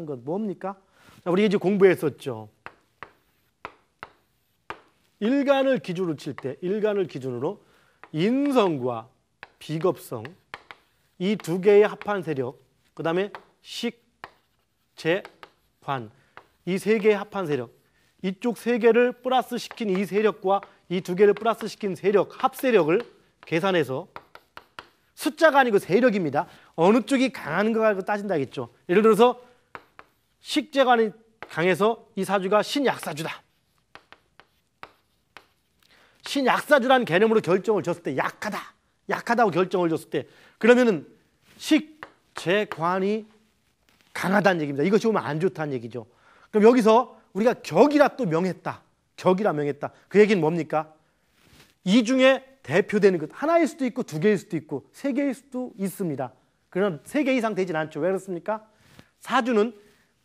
중요한 건 뭡니까? 우리 이제 공부했었죠. 일간을 기준으로 칠 때, 일간을 기준으로 인성과 비겁성, 이 두 개의 합한 세력, 그 다음에 식, 재, 관, 이 세 개의 합한 세력, 이쪽 세 개를 플러스 시킨 이 세력과 이 두 개를 플러스 시킨 세력, 합세력을 계산해서 숫자가 아니고 세력입니다. 어느 쪽이 강한 거 가지고 따진다겠죠. 예를 들어서 식재관이 강해서 이 사주가 신약사주다. 신약사주라는 개념으로 결정을 줬을 때 약하다. 약하다고 결정을 줬을 때 그러면은 식재관이 강하다는 얘기입니다. 이것이 오면 안 좋다는 얘기죠. 그럼 여기서 우리가 격이라 또 명했다. 격이라 명했다. 그 얘기는 뭡니까? 이 중에 대표되는 것 하나일 수도 있고 두 개일 수도 있고 세 개일 수도 있습니다. 그럼 세개 이상 되진 않죠. 왜 그렇습니까? 사주는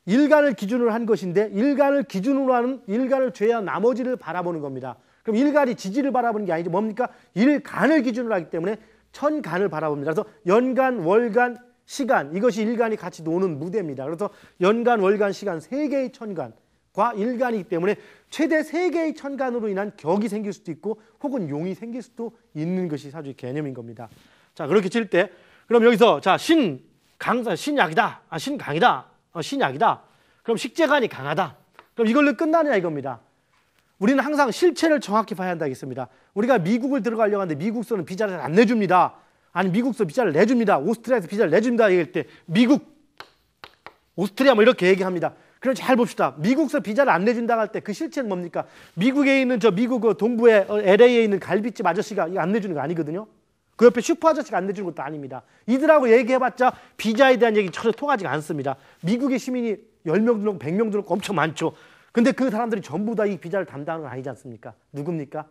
일간을 기준으로 한 것인데 일간을 기준으로 하는 일간을 죄야 나머지를 바라보는 겁니다. 그럼 일간이 지지를 바라보는 게아니죠 뭡니까? 일간을 기준으로 하기 때문에 천간을 바라봅니다. 그래서 연간, 월간, 시간 이것이 일간이 같이 노는 무대입니다. 그래서 연간, 월간, 시간 세 개의 천간 과 일간이기 때문에 최대 세개의 천간으로 인한 격이 생길 수도 있고 혹은 용이 생길 수도 있는 것이 사주의 개념인 겁니다. 자, 그렇게 칠 때 그럼 여기서 자, 신 강사 신약이다. 아, 신강이다. 어, 신약이다. 그럼 식재관이 강하다. 그럼 이걸로 끝나느냐 이겁니다. 우리는 항상 실체를 정확히 봐야 한다 했습니다. 우리가 미국을 들어가려고 하는데 미국서는 비자를 안 내줍니다. 아니 미국서 비자를 내줍니다. 오스트리아에서 비자를 내준다 얘기할 때 미국, 오스트리아 뭐 이렇게 얘기합니다. 그럼 잘 봅시다. 미국서 비자를 안 내준다 할 때 그 실체는 뭡니까? 미국에 있는 저 미국 그 동부의 어, LA에 있는 갈비집 아저씨가 안 내주는 거 아니거든요. 그 옆에 슈퍼 아저씨가 안 내주는 것도 아닙니다. 이들하고 얘기해봤자 비자에 대한 얘기 전혀 통하지가 않습니다. 미국의 시민이 10명 들어오고 100명 들어오고 엄청 많죠. 근데 그 사람들이 전부 다 이 비자를 담당하는 건 아니지 않습니까? 누굽니까?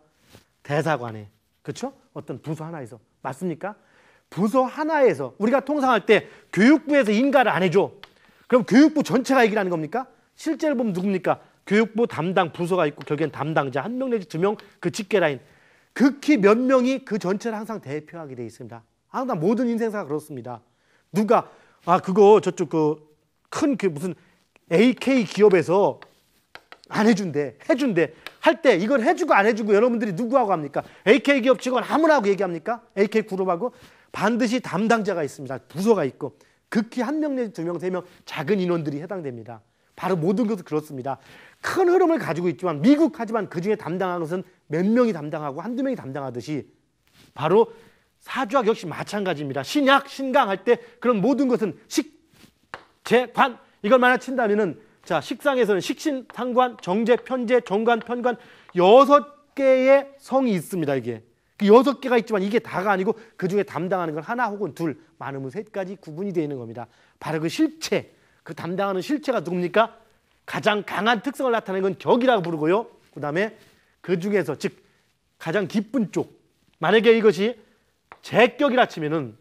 대사관에. 그렇죠? 어떤 부서 하나에서. 맞습니까? 부서 하나에서 우리가 통상할 때 교육부에서 인가를 안 해줘. 그럼 교육부 전체가 얘기를 하는 겁니까? 실제로 보면 누굽니까? 교육부 담당 부서가 있고 결국엔 담당자 한 명 내지 두 명 그 직계 라인 극히 몇 명이 그 전체를 항상 대표하게 되어 있습니다. 항상 아, 모든 인생사가 그렇습니다. 누가 아 그거 저쪽 그큰그 그 무슨 AK 기업에서 안 해준대 해준대 할 때 이걸 해주고 안 해주고 여러분들이 누구하고 합니까? AK 기업 직원 아무나고 얘기합니까? AK 그룹하고 반드시 담당자가 있습니다. 부서가 있고 극히 한 명 내지 두 명, 세 명 작은 인원들이 해당됩니다. 바로 모든 것은 그렇습니다. 큰 흐름을 가지고 있지만 미국 하지만 그 중에 담당하 것은 몇 명이 담당하고 한두 명이 담당하듯이 바로 사주학 역시 마찬가지입니다. 신약, 신강할 때 그런 모든 것은 식, 재, 관 이걸 만약 친다면은 자 식상에서는 식신, 상관, 정제, 편제, 정관, 편관 여섯 개의 성이 있습니다. 이게 그 여섯 개가 있지만 이게 다가 아니고 그 중에 담당하는 건 하나 혹은 둘, 많으면 셋까지 구분이 되어 있는 겁니다. 바로 그 실체, 그 담당하는 실체가 누굽니까? 가장 강한 특성을 나타내는 건 격이라고 부르고요. 그 다음에 그 중에서 즉 가장 기쁜 쪽 만약에 이것이 제격이라 치면은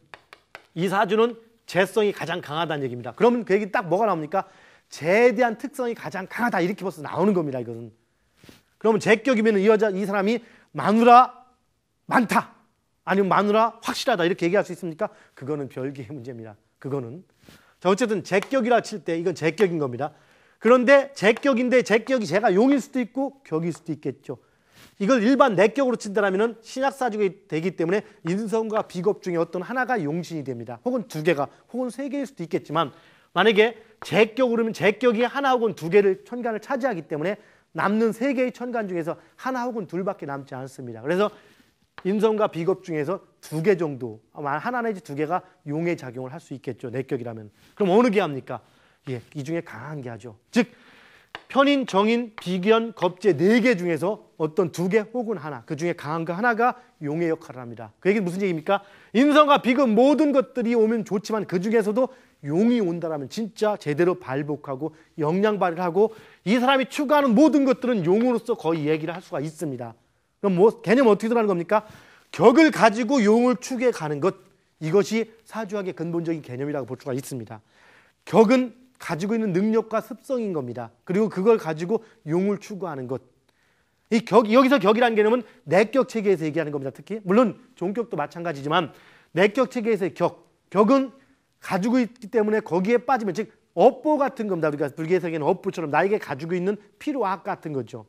이 사주는 재성이 가장 강하다는 얘기입니다. 그러면 그 얘기 딱 뭐가 나옵니까? 제에 대한 특성이 가장 강하다 이렇게 벌써 나오는 겁니다. 이것은 그러면 제격이면 이 여자 이 사람이 마누라 많다 아니면 마누라 확실하다 이렇게 얘기할 수 있습니까? 그거는 별개의 문제입니다. 그거는 자 어쨌든 제격이라 칠 때 이건 제격인 겁니다. 그런데 제격인데 제격이 제가 용일 수도 있고 격일 수도 있겠죠. 이걸 일반 내격으로 친다면 신약사주이 되기 때문에 인성과 비겁 중에 어떤 하나가 용신이 됩니다. 혹은 두 개가 혹은 세 개일 수도 있겠지만 만약에 제격으로 면 제격이 하나 혹은 두 개를 천간을 차지하기 때문에 남는 세 개의 천간 중에서 하나 혹은 둘밖에 남지 않습니다. 그래서 인성과 비겁 중에서 두 개 정도 하나 내지 두 개가 용의 작용을 할 수 있겠죠. 내격이라면. 그럼 어느 게 합니까? 예, 이 중에 강한 게 하죠. 즉 편인, 정인, 비견, 겁제 네 개 중에서 어떤 두 개 혹은 하나 그 중에 강한 거 하나가 용의 역할을 합니다. 그 얘기는 무슨 얘기입니까? 인성과 비금 모든 것들이 오면 좋지만 그 중에서도 용이 온다라면 진짜 제대로 발복하고 역량 발휘를 하고 이 사람이 추구하는 모든 것들은 용으로서 거의 얘기를 할 수가 있습니다. 그럼 뭐 개념 어떻게 들어가는 겁니까? 격을 가지고 용을 추구해 가는 것 이것이 사주학의 근본적인 개념이라고 볼 수가 있습니다. 격은 가지고 있는 능력과 습성인 겁니다. 그리고 그걸 가지고 용을 추구하는 것. 이 격, 여기서 격이라는 개념은 내격 체계에서 얘기하는 겁니다. 특히 물론 종격도 마찬가지지만 내격 체계에서의 격, 격은 가지고 있기 때문에 거기에 빠지면 즉 업보 같은 겁니다. 우리가 불교에서는 업보처럼 나에게 가지고 있는 필요악 같은 거죠.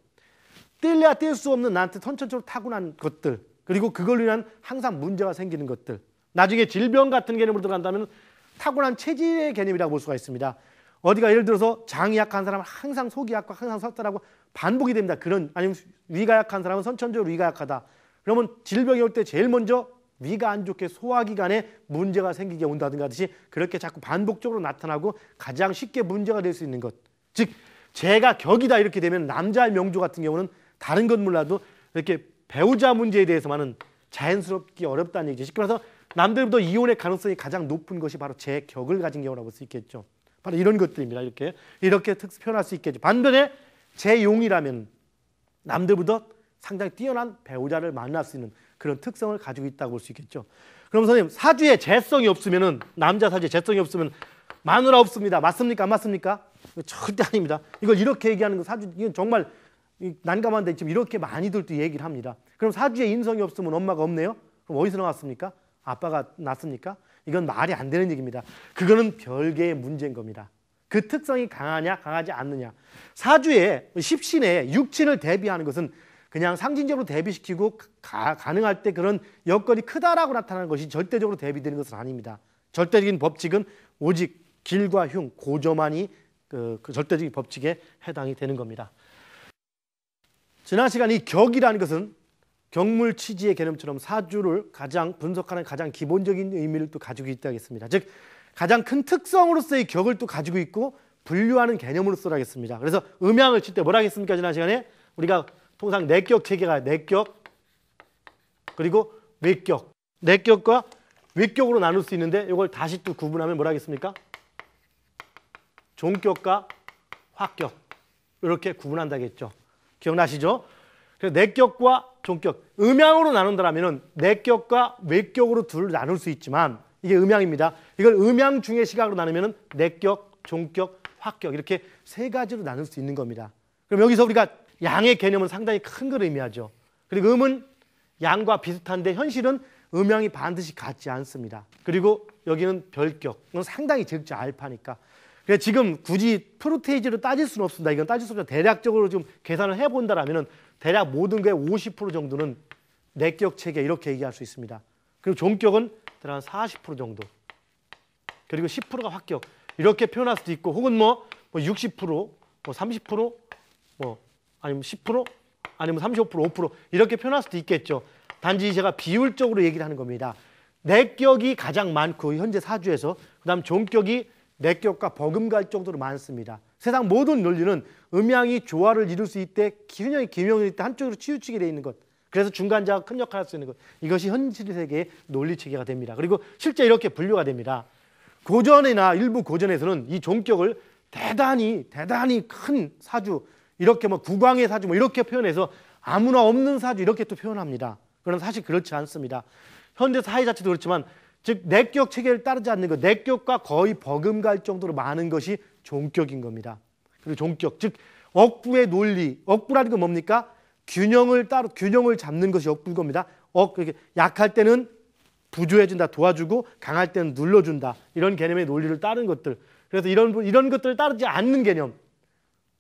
뗄래야 뗄 수 없는 나한테 선천적으로 타고난 것들 그리고 그걸위한 항상 문제가 생기는 것들 나중에 질병 같은 개념으로 들어간다면 타고난 체질의 개념이라고 볼 수가 있습니다. 어디가 예를 들어서 장이 약한 사람은 항상 속이 약하고 항상 섰다라고 반복이 됩니다. 그런 아니면 위가 약한 사람은 선천적으로 위가 약하다. 그러면 질병이 올 때 제일 먼저 위가 안 좋게 소화기관에 문제가 생기게 온다든가 하듯이 그렇게 자꾸 반복적으로 나타나고 가장 쉽게 문제가 될 수 있는 것. 즉 제가 격이다 이렇게 되면 남자의 명조 같은 경우는 다른 건 몰라도 이렇게 배우자 문제에 대해서만은 자연스럽기 어렵다는 얘기죠. 쉽게 말해서 남들보다 이혼의 가능성이 가장 높은 것이 바로 제 격을 가진 경우라고 볼 수 있겠죠. 바로 이런 것들입니다. 이렇게 이렇게 특, 표현할 수 있겠죠. 반면에 제용이라면 남들보다 상당히 뛰어난 배우자를 만날 수 있는 그런 특성을 가지고 있다고 볼 수 있겠죠. 그럼 선생님 사주에 재성이 없으면은 남자 사주에 재성이 없으면 마누라 없습니다. 맞습니까? 안 맞습니까? 절대 아닙니다. 이걸 이렇게 얘기하는 거 사주 이건 정말 난감한데 지금 이렇게 많이들 또 얘기를 합니다. 그럼 사주에 인성이 없으면 엄마가 없네요. 그럼 어디서 나왔습니까? 아빠가 났습니까? 이건 말이 안 되는 얘기입니다. 그거는 별개의 문제인 겁니다. 그 특성이 강하냐 강하지 않느냐. 사주에 십신에 육친을 대비하는 것은 그냥 상징적으로 대비시키고 가, 능할때 그런 여건이 크다라고 나타나는 것이 절대적으로 대비되는 것은 아닙니다. 절대적인 법칙은 오직 길과 흉, 고조만이 그, 그 절대적인 법칙에 해당이 되는 겁니다. 지난 시간 이 격이라는 것은 경물 취지의 개념처럼 사주를 가장 분석하는 가장 기본적인 의미를 또 가지고 있다 하겠습니다. 즉 가장 큰 특성으로서의 격을 또 가지고 있고 분류하는 개념으로서라 겠습니다 그래서 음양을 칠 때 뭐라 하겠습니까? 지난 시간에 우리가 통상 내격 체계가 내격 그리고 외격 내격과 외격으로 나눌 수 있는데 이걸 다시 또 구분하면 뭐라 하겠습니까? 종격과 화격 이렇게 구분한다겠죠. 기억나시죠? 그래서 내격과 종격, 음양으로 나눈다면 은 내격과 외격으로 둘 나눌 수 있지만 이게 음양입니다. 이걸 음양 중의 시각으로 나누면 은 내격, 종격, 화격 이렇게 세 가지로 나눌 수 있는 겁니다. 그럼 여기서 우리가 양의 개념은 상당히 큰 걸 의미하죠. 그리고 음은 양과 비슷한데 현실은 음양이 반드시 같지 않습니다. 그리고 여기는 별격. 이건 상당히 적지 알파니까. 그래니 지금 굳이 프로테이지로 따질 수는 없습니다. 이건 따질 수 없죠. 대략적으로 좀 계산을 해본다라면은 대략 모든 게 50% 정도는 내격 체계 이렇게 얘기할 수 있습니다. 그리고 종격은 대략 한40% 정도. 그리고 10%가 합격. 이렇게 표현할 수도 있고 혹은 뭐, 뭐 60%, 뭐 30%, 뭐 아니면 10%, 아니면 35%, 5% 이렇게 표현할 수도 있겠죠. 단지 제가 비율적으로 얘기를 하는 겁니다. 내격이 가장 많고 현재 사주에서 그다음 종격이 내격과 버금갈 정도로 많습니다. 세상 모든 논리는 음양이 조화를 이룰 수 있대 균형이 균형이 있 한쪽으로 치우치게 돼 있는 것. 그래서 중간자가 큰 역할을 할수 있는 것. 이것이 현실 세계의 논리 체계가 됩니다. 그리고 실제 이렇게 분류가 됩니다. 고전이나 일부 고전에서는 이 종격을 대단히 대단히 큰 사주 이렇게 뭐 국왕의 사주 뭐 이렇게 표현해서 아무나 없는 사주 이렇게 또 표현합니다. 그건 사실 그렇지 않습니다. 현대 사회 자체도 그렇지만 즉 내격 체계를 따르지 않는 것, 내격과 거의 버금갈 정도로 많은 것이 종격인 겁니다. 그리고 종격, 즉 억부의 논리, 억부라는 건 뭡니까? 균형을 따로 균형을 잡는 것이 억부인 겁니다. 억 이렇게 약할 때는 부조해준다, 도와주고 강할 때는 눌러준다 이런 개념의 논리를 따르는 것들. 그래서 이런 이런 것들을 따르지 않는 개념,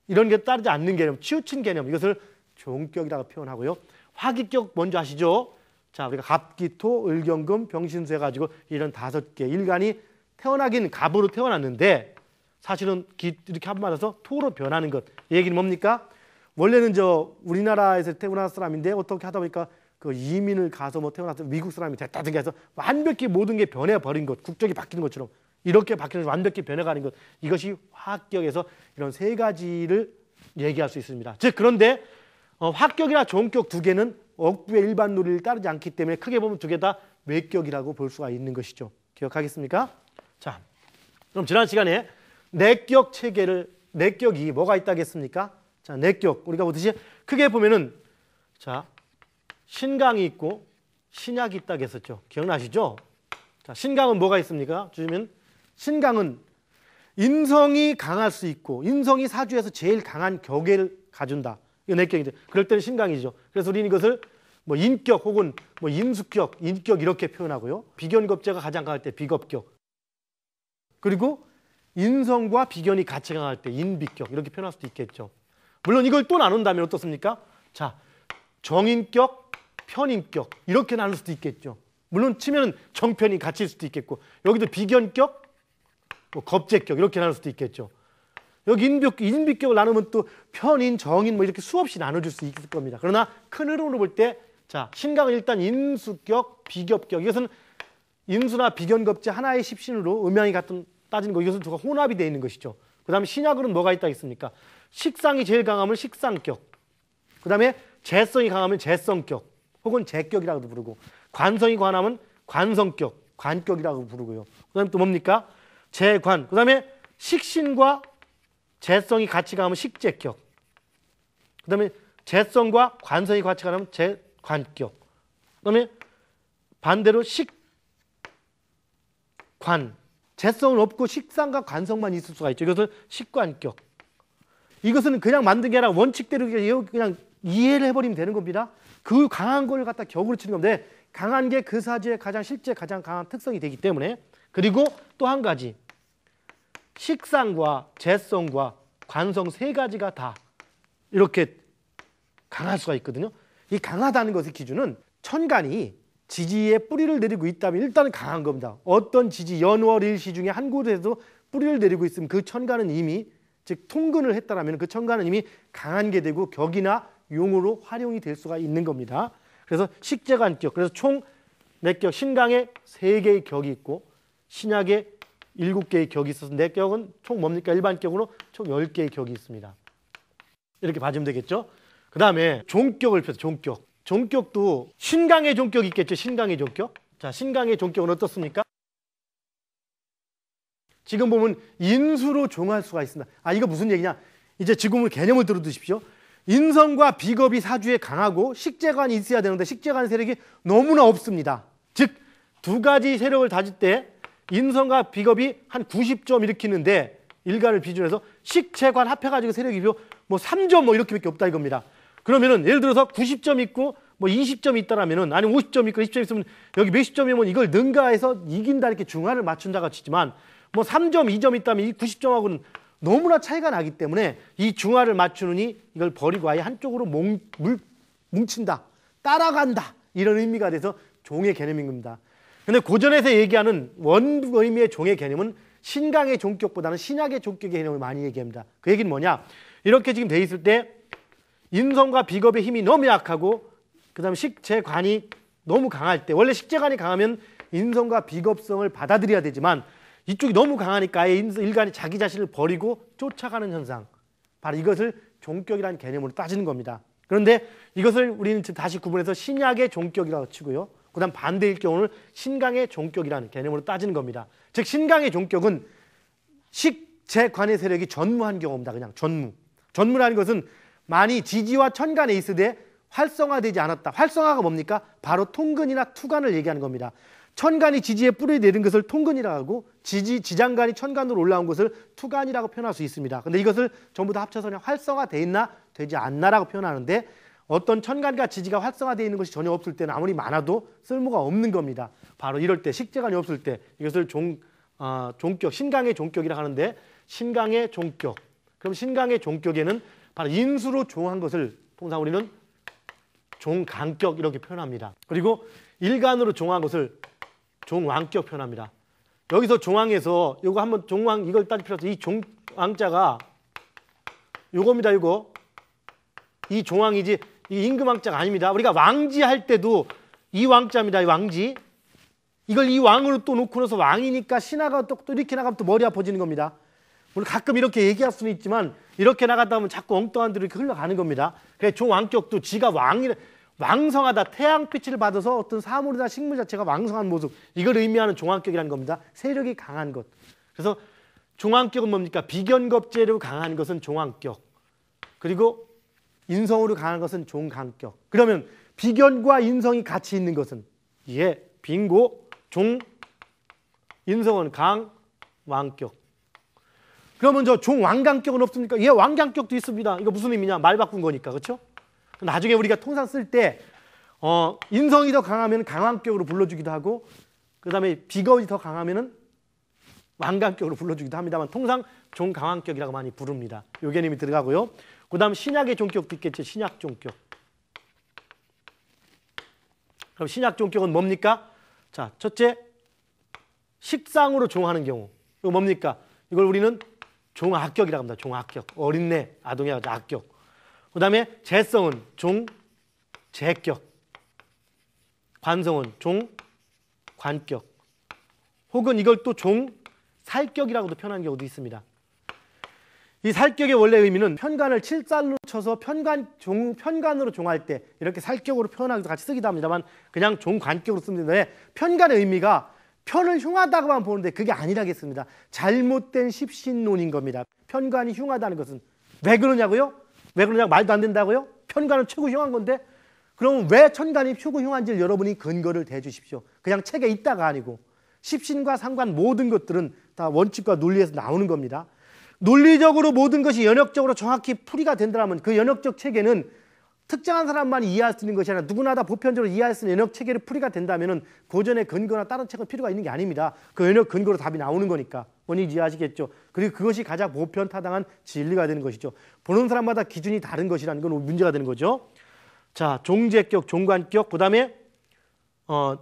이런 게 따르지 않는 개념, 치우친 개념 이것을 종격이라고 표현하고요. 화기격 뭔지 아시죠? 자, 우리가 갑기토, 을경금, 병신수 해가지고 이런 다섯 개 일간이 태어나긴 갑으로 태어났는데 사실은 이렇게 한 맞아서 토로 변하는 것. 이 얘기는 뭡니까? 원래는 저 우리나라에서 태어난 사람인데 어떻게 하다 보니까 그 이민을 가서 뭐 태어나서 미국 사람이 됐다든가 해서 완벽히 모든 게 변해버린 것, 국적이 바뀌는 것처럼 이렇게 바뀌는 완벽히 변해가는 것 이것이 화학격에서 이런 세 가지를 얘기할 수 있습니다. 즉 그런데 어, 화학격이나 종격 두 개는 억부의 일반 논리를 따르지 않기 때문에 크게 보면 두 개 다 외격이라고 볼 수가 있는 것이죠. 기억하겠습니까? 자, 그럼 지난 시간에 내격 체계를 내격이 뭐가 있다겠습니까? 자, 내격 우리가 보듯이 크게 보면은 자 신강이 있고 신약이 있다겠었죠. 기억나시죠? 자, 신강은 뭐가 있습니까? 주면 신강은 인성이 강할 수 있고 인성이 사주에서 제일 강한 격을 가준다. 이거 내격인데 그럴 때는 신강이죠. 그래서 우리는 이것을 뭐 인격 혹은 뭐 인수격, 인격 이렇게 표현하고요. 비견겁제가 가장 강할 때 비겁격. 그리고 인성과 비견이 같이 강할 때 인비격 이렇게 표현할 수도 있겠죠. 물론 이걸 또 나눈다면 어떻습니까? 자, 정인격, 편인격 이렇게 나눌 수도 있겠죠. 물론 치면 정편이 같이 있 수도 있겠고 여기도 비견격, 뭐 겁재격 이렇게 나눌 수도 있겠죠. 여기 인비격, 인비격을 나누면 또 편인, 정인 뭐 이렇게 수없이 나눠줄 수 있을 겁니다. 그러나 큰 흐름으로 볼 때 자, 신강은 일단 인수격, 비겹격 이것은 인수나 비견겁재 하나의 십신으로 음양이 같은 따지는 거 이것은 두가 혼합이 되어 있는 것이죠. 그 다음에 신약으로는 뭐가 있다 있습니까? 식상이 제일 강하면 식상격. 그 다음에 재성이 강하면 재성격. 혹은 재격이라고도 부르고. 관성이 관하면 관성격. 관격이라고 부르고요. 그 다음에 또 뭡니까? 재관. 그 다음에 식신과 재성이 같이 가면 식재격. 그 다음에 재성과 관성이 같이 가면 재관격. 그 다음에 반대로 식관. 재성은 없고 식상과 관성만 있을 수가 있죠. 이것은 식관격. 이것은 그냥 만든 게 아니라 원칙대로 그냥 이해를 해버리면 되는 겁니다. 그 강한 걸 갖다 격으로 치는 건데 네, 강한 게 그 사주의 가장 실제 가장 강한 특성이 되기 때문에 그리고 또 한 가지 식상과 재성과 관성 세 가지가 다 이렇게 강할 수가 있거든요. 이 강하다는 것의 기준은 천간이 지지의 뿌리를 내리고 있다면 일단은 강한 겁니다. 어떤 지지 연월 일시 중에 한 곳에서 뿌리를 내리고 있으면 그 천간은 이미 즉 통근을 했다라면 그 천간은 이미 강한 게 되고 격이나 용으로 활용이 될 수가 있는 겁니다. 그래서 식재간격 그래서 총몇격 신강에 세 개의 격이 있고 신약에 일곱 개의 격이 있어서 내 네 격은 총 뭡니까 일반 격으로 총 열 개의 격이 있습니다. 이렇게 봐주면 되겠죠. 그 다음에 종격을 펴서 종격. 종격도 신강의 종격이 있겠죠. 신강의 종격. 자, 신강의 종격은 어떻습니까? 지금 보면 인수로 종할 수가 있습니다. 아, 이거 무슨 얘기냐? 이제 지금은 개념을 들어두십시오. 인성과 비겁이 사주에 강하고 식재관이 있어야 되는데 식재관 세력이 너무나 없습니다. 즉, 두 가지 세력을 다질 때 인성과 비겁이 한 90점 일으키는데 일간을 비준해서 식재관 합해가지고 세력이 뭐 3점 뭐 이렇게밖에 없다 이겁니다. 그러면은 예를 들어서 90점 있고 뭐 20점 있다라면은 아니 50점 있고 20점 있으면 여기 몇십 점이면 이걸 능가해서 이긴다 이렇게 중화를 맞춘다고 치지만 뭐 3점, 2점 있다면 이 90점하고는 너무나 차이가 나기 때문에 이 중화를 맞추느니 이걸 버리고 아예 한쪽으로 뭉, 물, 뭉친다. 따라간다. 이런 의미가 돼서 종의 개념인 겁니다. 근데 고전에서 얘기하는 원 의미의 종의 개념은 신강의 종격보다는 신약의 종격의 개념을 많이 얘기합니다. 그 얘기는 뭐냐? 이렇게 지금 돼 있을 때 인성과 비겁의 힘이 너무 약하고 그다음 식재관이 너무 강할 때 원래 식재관이 강하면 인성과 비겁성을 받아들여야 되지만 이쪽이 너무 강하니까 아예 일간이 자기 자신을 버리고 쫓아가는 현상 바로 이것을 종격이라는 개념으로 따지는 겁니다. 그런데 이것을 우리는 지금 다시 구분해서 신약의 종격이라고 치고요. 그다음 반대일 경우는 신강의 종격이라는 개념으로 따지는 겁니다. 즉 신강의 종격은 식재관의 세력이 전무한 경우입니다. 그냥 전무. 전무라는 것은 많이 지지와 천간에 있으되 활성화되지 않았다. 활성화가 뭡니까? 바로 통근이나 투간을 얘기하는 겁니다. 천간이 지지에 뿌리 내린 것을 통근이라고 하고 지지 지장간이 천간으로 올라온 것을 투간이라고 표현할 수 있습니다. 근데 이것을 전부 다 합쳐서 그냥 활성화돼 있나 되지 않나라고 표현하는데 어떤 천간과 지지가 활성화되어 있는 것이 전혀 없을 때는 아무리 많아도 쓸모가 없는 겁니다. 바로 이럴 때 식재간이 없을 때 이것을 종, 어, 종격, 신강의 종격이라 고 하는데 신강의 종격. 그럼 신강의 종격에는 바로 인수로 종한 것을 통상 우리는 종간격 이렇게 표현합니다. 그리고 일간으로 종한 것을 종왕격 표현합니다. 여기서 종왕에서 요거 한번 종왕 이걸 따질 필요 없이 종왕자가 이겁니다이거이 종왕이지 이 임금왕자가 아닙니다. 우리가 왕지 할 때도 이 왕자입니다. 이 왕지. 이걸 이 왕으로 또 놓고 나서 왕이니까 신하가 또 이렇게 나가면 또 머리 아파지는 겁니다. 물론 가끔 이렇게 얘기할 수는 있지만 이렇게 나갔다 보면 자꾸 엉뚱한 데로 이렇게 흘러가는 겁니다. 그래서 조왕격도 지가 왕이 왕성하다 태양빛을 받아서 어떤 사물이나 식물 자체가 왕성한 모습 이걸 의미하는 종왕격이라는 겁니다. 세력이 강한 것. 그래서 종왕격은 뭡니까? 비견겁제로 강한 것은 종왕격. 그리고 인성으로 강한 것은 종강격. 그러면 비견과 인성이 같이 있는 것은 예, 빙고, 종, 인성은 강, 왕격. 그러면 저종왕관격은 없습니까? 예, 왕강격도 있습니다. 이거 무슨 의미냐? 말 바꾼 거니까, 그렇죠? 나중에 우리가 통상 쓸 때, 어, 인성이 더 강하면 강왕격으로 불러주기도 하고, 그 다음에 비거이 더 강하면은 왕강격으로 불러주기도 합니다만, 통상 종강왕격이라고 많이 부릅니다. 요 개념이 들어가고요. 그 다음 신약의 종격도 있겠죠. 신약 종격. 그럼 신약 종격은 뭡니까? 자, 첫째, 식상으로 종하는 경우. 이거 뭡니까? 이걸 우리는 종합격이라고 합니다. 종합격. 어린애, 아동의 아니라 악격. 그 다음에 재성은 종재격. 관성은 종관격. 혹은 이걸 또 종살격이라고도 표현한 경우도 있습니다. 이 살격의 원래 의미는 편관을 칠살로 쳐서 편관, 종, 편관으로 종할 때 이렇게 살격으로 표현하기도 같이 쓰기도 합니다만 그냥 종관격으로 쓰는데 편관의 의미가 편은 흉하다고만 보는데 그게 아니라겠습니다. 잘못된 십신론인 겁니다. 편관이 흉하다는 것은 왜 그러냐고요? 왜 그러냐고 말도 안 된다고요? 편관은 최고 흉한 건데 그럼 왜 천간이 최고 흉한지를 여러분이 근거를 대주십시오. 그냥 책에 있다가 아니고 십신과 상관 모든 것들은 다 원칙과 논리에서 나오는 겁니다. 논리적으로 모든 것이 연역적으로 정확히 풀이가 된다면 그 연역적 체계는 특정한 사람만 이해할 수 있는 것이 아니라 누구나 다 보편적으로 이해할 수 있는 연역 체계를 풀이가 된다면은 고전의 근거나 다른 책은 필요가 있는 게 아닙니다. 그 연역 근거로 답이 나오는 거니까 본인 이해하시겠죠. 이 그리고 그것이 가장 보편 타당한 진리가 되는 것이죠. 보는 사람마다 기준이 다른 것이라는 건 문제가 되는 거죠. 자, 종제격, 종관격, 그다음에 어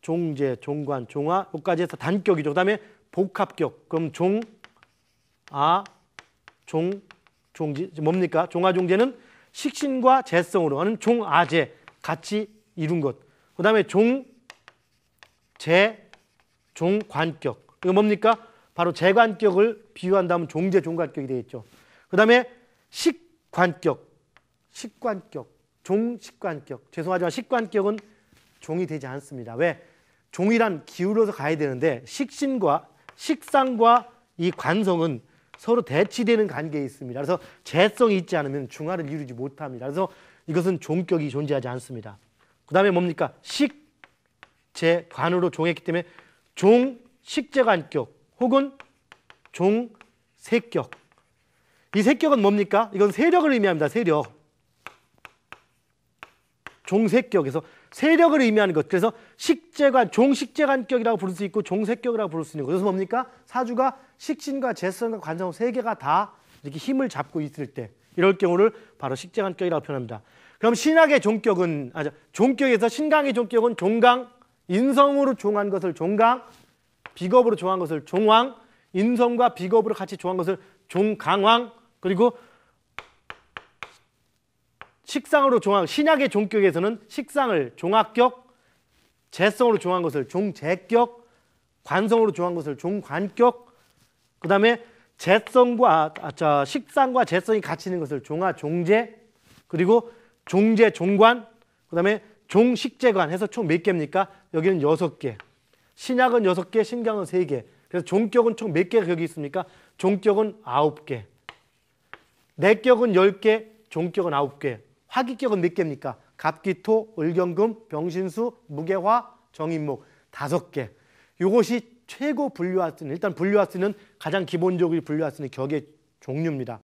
종제, 종관, 종화 여기까지 해서 단격이죠. 그다음에 복합격. 그럼 종, 아, 종, 종지 뭡니까? 종화 종제는 식신과 재성으로 하는 종아재 같이 이룬 것. 그 다음에 종, 재, 종, 관격. 이거 뭡니까? 바로 재관격을 비유한다면 종재, 종관격이 되겠죠. 그 다음에 식관격, 식관격, 종식관격. 죄송하지만 식관격은 종이 되지 않습니다. 왜? 종이란 기울어서 가야 되는데 식신과 식상과 이 관성은 서로 대치되는 관계에 있습니다. 그래서 재성이 있지 않으면 중화를 이루지 못합니다. 그래서 이것은 종격이 존재하지 않습니다. 그 다음에 뭡니까? 식, 재, 관으로 종했기 때문에 종, 식재관격 혹은 종, 세격. 이 세격은 뭡니까? 이건 세력을 의미합니다. 세력. 종세격에서 세력을 의미하는 것. 그래서 식재관, 종식재관격이라고 부를 수 있고 종색격이라고 부를 수 있는 것. 그래서 뭡니까? 사주가 식신과 재성과 관성 세 개가 다 이렇게 힘을 잡고 있을 때 이럴 경우를 바로 식재관격이라고 표현합니다. 그럼 신학의 종격은 아 종격에서 신강의 종격은 종강, 인성으로 종한 것을 종강, 비겁으로 종한 것을 종왕, 인성과 비겁으로 같이 종한 것을 종강왕, 그리고 식상으로 종합 신약의 종격에서는 식상을 종합격, 재성으로 종한 것을 종재격, 관성으로 종한 것을 종관격, 그 다음에 재성과 아, 저, 식상과 재성이 같이 있는 것을 종하 종재, 그리고 종재 종관, 그 다음에 종식재관 해서 총 몇 개입니까? 여기는 여섯 개. 신약은 여섯 개, 신경은 세 개. 그래서 종격은 총 몇 개가 여기 있습니까? 종격은 아홉 개. 내격은 열개 종격은 아홉 개 화기격은 몇 개입니까? 갑기토, 을경금, 병신수, 무게화, 정인목 다섯 개. 이것이 최고 분류할 수는 일단 분류할 수는 가장 기본적으로 분류할 수는 격의 종류입니다.